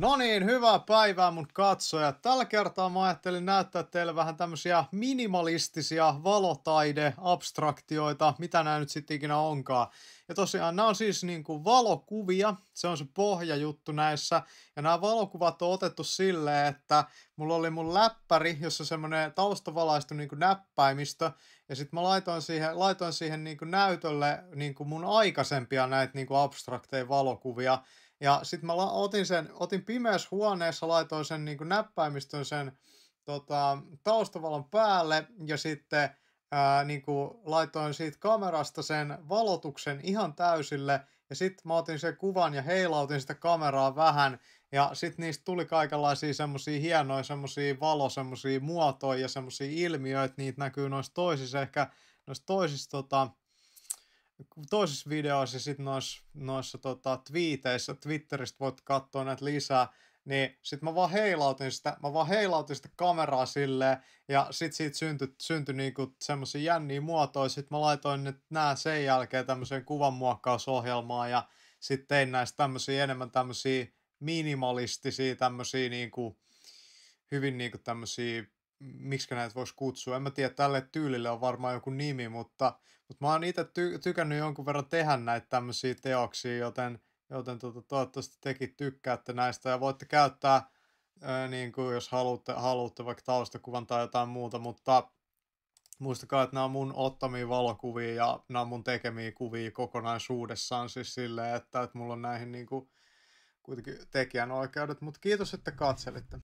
No niin, hyvää päivää mun katsojat. Tällä kertaa mä ajattelin näyttää teille vähän tämmösiä minimalistisia valotaide-abstraktioita, mitä nämä nyt sitten ikinä onkaan. Ja tosiaan nämä on siis niin kuin valokuvia, se on se pohjajuttu näissä. Ja nämä valokuvat on otettu silleen, että mulla oli mun läppäri, jossa semmoinen taustavalaistu niin kuin näppäimistö. Ja sitten mä laitoin siihen, laitoin siihen niin kuin näytölle niin kuin mun aikaisempia näitä niin kuin abstrakteja valokuvia. Ja sitten mä la- otin sen, otin pimeässä huoneessa, laitoin sen niin näppäimistön sen tota, taustavalon päälle ja sitten ää, niin laitoin siitä kamerasta sen valotuksen ihan täysille ja sitten mä otin sen kuvan ja heilautin sitä kameraa vähän ja sitten niistä tuli kaikenlaisia semmoisia hienoja semmoisia valo, semmoisia muotoja ja semmoisia ilmiöitä, niitä näkyy noissa toisissa ehkä noissa toisissa tota, toisessa videossa ja sitten noissa, noissa tota, twiiteissä, Twitteristä voit katsoa näitä lisää, niin sitten mä vaan heilautin sitä, mä vaan heilautin sitä kameraa silleen, ja sitten siitä syntyi, syntyi niinku semmoisia jänniä muotoja, sitten mä laitoin nyt nää sen jälkeen tämmöiseen kuvanmuokkausohjelmaan, ja sitten tein näistä tämmöisiä enemmän tämmöisiä minimalistisia, tämmöisiä niinku, hyvin niinku tämmöisiä miksi näitä voisi kutsua. En mä tiedä, tälle tyylille on varmaan joku nimi, mutta, mutta mä oon itse ty- tykännyt jonkun verran tehdä näitä tämmöisiä teoksia, joten, joten tuota, toivottavasti tekin tykkäätte näistä ja voitte käyttää, ää, niin kuin jos haluatte, haluatte vaikka taustakuvan tai jotain muuta, mutta muistakaa, että nämä on mun ottamia valokuvia ja nämä on mun tekemiä kuvia kokonaisuudessaan siis silleen, että, että mulla on näihin niin kuin, kuitenkin tekijänoikeudet, mutta kiitos, että katselitte.